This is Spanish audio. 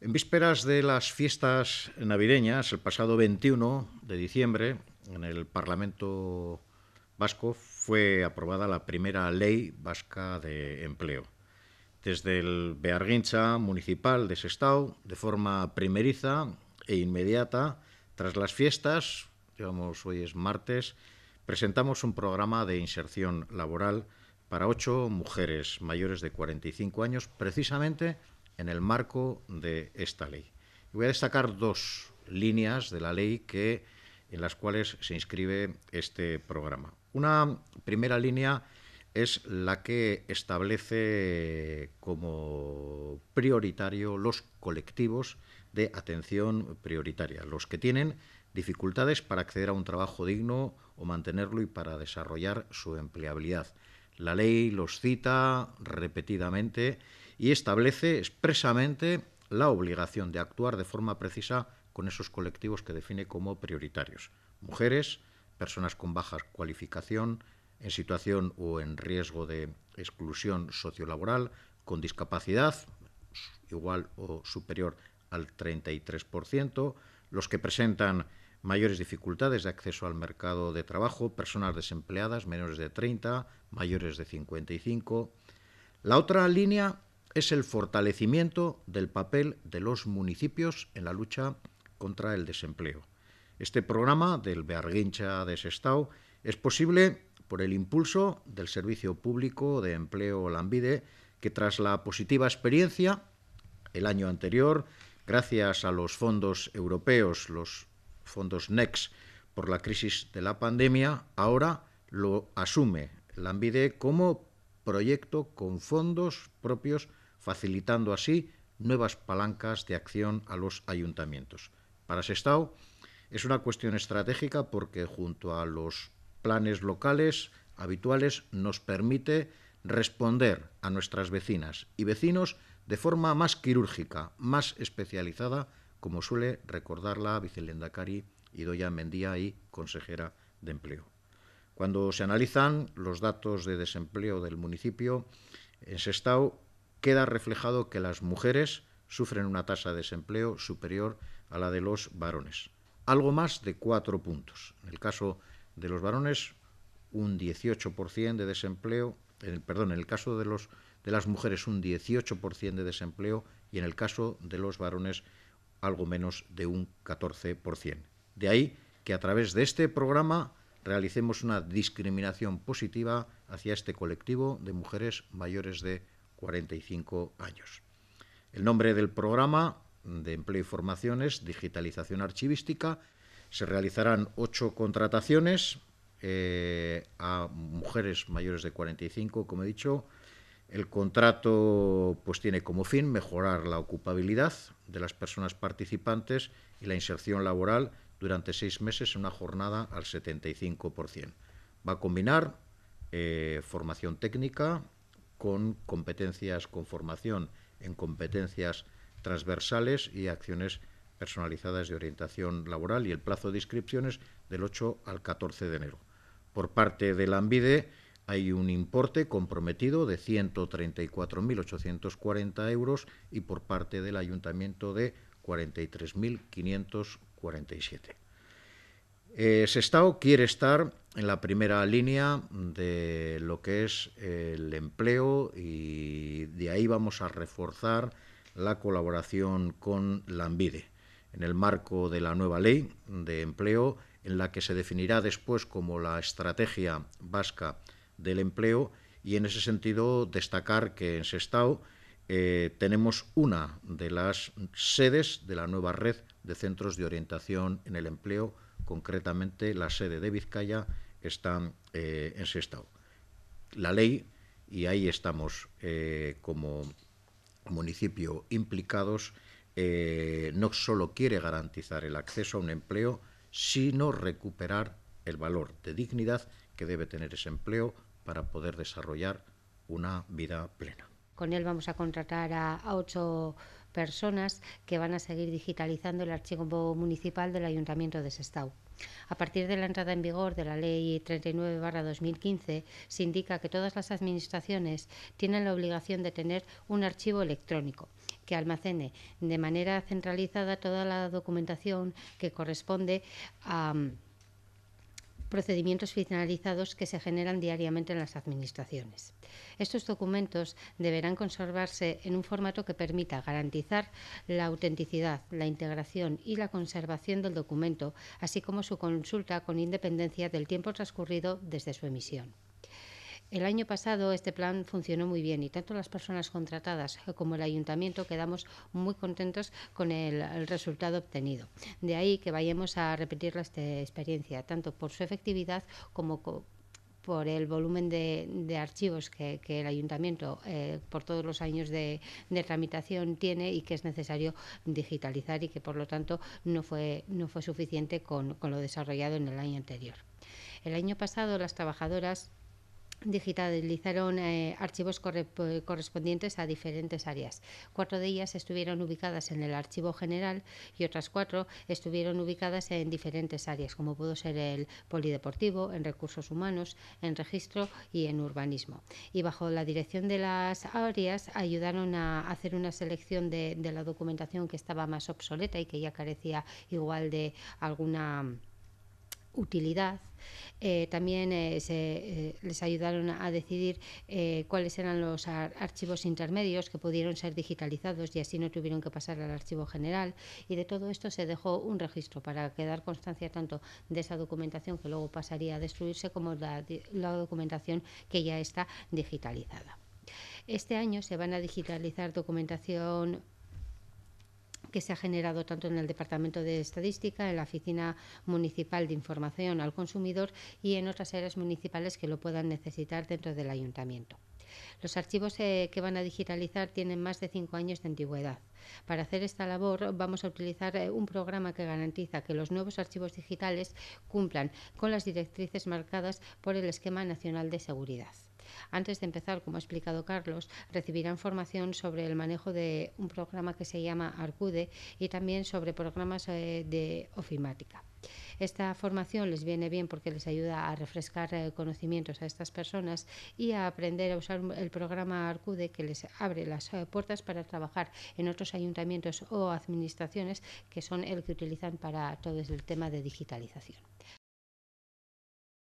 En vísperas de las fiestas navideñas, el pasado 21 de diciembre, en el Parlamento vasco fue aprobada la primera ley vasca de empleo. Desde el Bearguincha municipal de Sestao, de forma primeriza e inmediata, tras las fiestas, digamos hoy es martes, presentamos un programa de inserción laboral para ocho mujeres mayores de 45 años, precisamente en el marco de esta ley. Voy a destacar dos líneas de la ley en las cuales se inscribe este programa. Una primera línea es la que establece como prioritario los colectivos de atención prioritaria, los que tienen dificultades para acceder a un trabajo digno o mantenerlo y para desarrollar su empleabilidad, la ley los cita repetidamente y establece expresamente la obligación de actuar de forma precisa con esos colectivos que define como prioritarios. Mujeres, personas con baja cualificación, en situación o en riesgo de exclusión sociolaboral, con discapacidad igual o superior al 33%, los que presentan mayores dificultades de acceso al mercado de trabajo, personas desempleadas menores de 30, mayores de 55. La otra línea es el fortalecimiento del papel de los municipios en la lucha contra el desempleo. Este programa del Bearguincha de Sestao es posible por el impulso del Servicio Público de Empleo Lambide, que tras la positiva experiencia el año anterior, gracias a los fondos europeos, los fondos Next, por la crisis de la pandemia, ahora lo asume la Ambide como proyecto con fondos propios, facilitando así nuevas palancas de acción a los ayuntamientos. Para Sestao es una cuestión estratégica porque junto a los planes locales habituales nos permite responder a nuestras vecinas y vecinos de forma más quirúrgica, más especializada como suele recordar la y Idoya Mendía y consejera de empleo. Cuando se analizan los datos de desempleo del municipio, en Sestao queda reflejado que las mujeres sufren una tasa de desempleo superior a la de los varones. Algo más de cuatro puntos. En el caso de los varones, un 18% de desempleo, en perdón, en el caso de, los, de las mujeres un 18% de desempleo y en el caso de los varones algo menos de un 14%. De ahí que a través de este programa realicemos una discriminación positiva hacia este colectivo de mujeres mayores de 45 años. El nombre del programa de empleo y formación es Digitalización Archivística. Se realizarán ocho contrataciones eh, a mujeres mayores de 45, como he dicho, el contrato pues tiene como fin mejorar la ocupabilidad de las personas participantes y la inserción laboral durante seis meses en una jornada al 75%. Va a combinar eh, formación técnica con competencias con formación en competencias transversales y acciones personalizadas de orientación laboral y el plazo de inscripciones del 8 al 14 de enero. Por parte de la hay un importe comprometido de 134.840 euros y por parte del ayuntamiento de 43.547. Eh, Sestao quiere estar en la primera línea de lo que es el empleo y de ahí vamos a reforzar la colaboración con la en el marco de la nueva ley de empleo en la que se definirá después como la estrategia vasca del empleo y en ese sentido destacar que en Sestao eh, tenemos una de las sedes de la nueva red de centros de orientación en el empleo, concretamente la sede de Vizcaya está eh, en Sestao. La ley, y ahí estamos eh, como municipio implicados, eh, no solo quiere garantizar el acceso a un empleo, sino recuperar el valor de dignidad que debe tener ese empleo para poder desarrollar una vida plena. Con él vamos a contratar a, ocho personas que van a seguir digitalizando el archivo municipal del Ayuntamiento de Sestao. A partir de la entrada en vigor de la Ley 39-2015, se indica que todas las administraciones tienen la obligación de tener un archivo electrónico que almacene de manera centralizada toda la documentación que corresponde a procedimientos finalizados que se generan diariamente en las administraciones. Estos documentos deberán conservarse en un formato que permita garantizar la autenticidad, la integración y la conservación del documento, así como su consulta con independencia del tiempo transcurrido desde su emisión. El año pasado este plan funcionó muy bien y tanto las personas contratadas como el ayuntamiento quedamos muy contentos con el, resultado obtenido. De ahí que vayamos a repetir esta experiencia, tanto por su efectividad como por el volumen de, archivos que, el ayuntamiento eh, por todos los años de, tramitación tiene y que es necesario digitalizar y que por lo tanto no fue, no fue suficiente con lo desarrollado en el año anterior. El año pasado las trabajadoras digitalizaron eh, archivos eh, correspondientes a diferentes áreas. Cuatro de ellas estuvieron ubicadas en el archivo general y otras cuatro estuvieron ubicadas en diferentes áreas, como pudo ser el polideportivo, en recursos humanos, en registro y en urbanismo. Y bajo la dirección de las áreas ayudaron a hacer una selección de, de la documentación que estaba más obsoleta y que ya carecía igual de alguna utilidad. Eh, también eh, eh, les ayudaron a decidir cuáles eran los archivos intermedios que pudieron ser digitalizados y así no tuvieron que pasar al archivo general. Y de todo esto se dejó un registro para quedar constancia tanto de esa documentación que luego pasaría a destruirse como la, la documentación que ya está digitalizada. Este año se van a digitalizar documentación que se ha generado tanto en el Departamento de Estadística, en la Oficina Municipal de Información al Consumidor y en otras áreas municipales que lo puedan necesitar dentro del ayuntamiento. Los archivos eh, que van a digitalizar tienen más de cinco años de antigüedad. Para hacer esta labor vamos a utilizar eh, un programa que garantiza que los nuevos archivos digitales cumplan con las directrices marcadas por el Esquema Nacional de Seguridad. Antes de empezar, como ha explicado Carlos, recibirán formación sobre el manejo de un programa que se llama Arcude y también sobre programas eh, de ofimática. Esta formación les viene bien porque les ayuda a refrescar eh, conocimientos a estas personas y a aprender a usar el programa Arcude que les abre las eh, puertas para trabajar en otros ayuntamientos o administraciones que son el que utilizan para todo el tema de digitalización.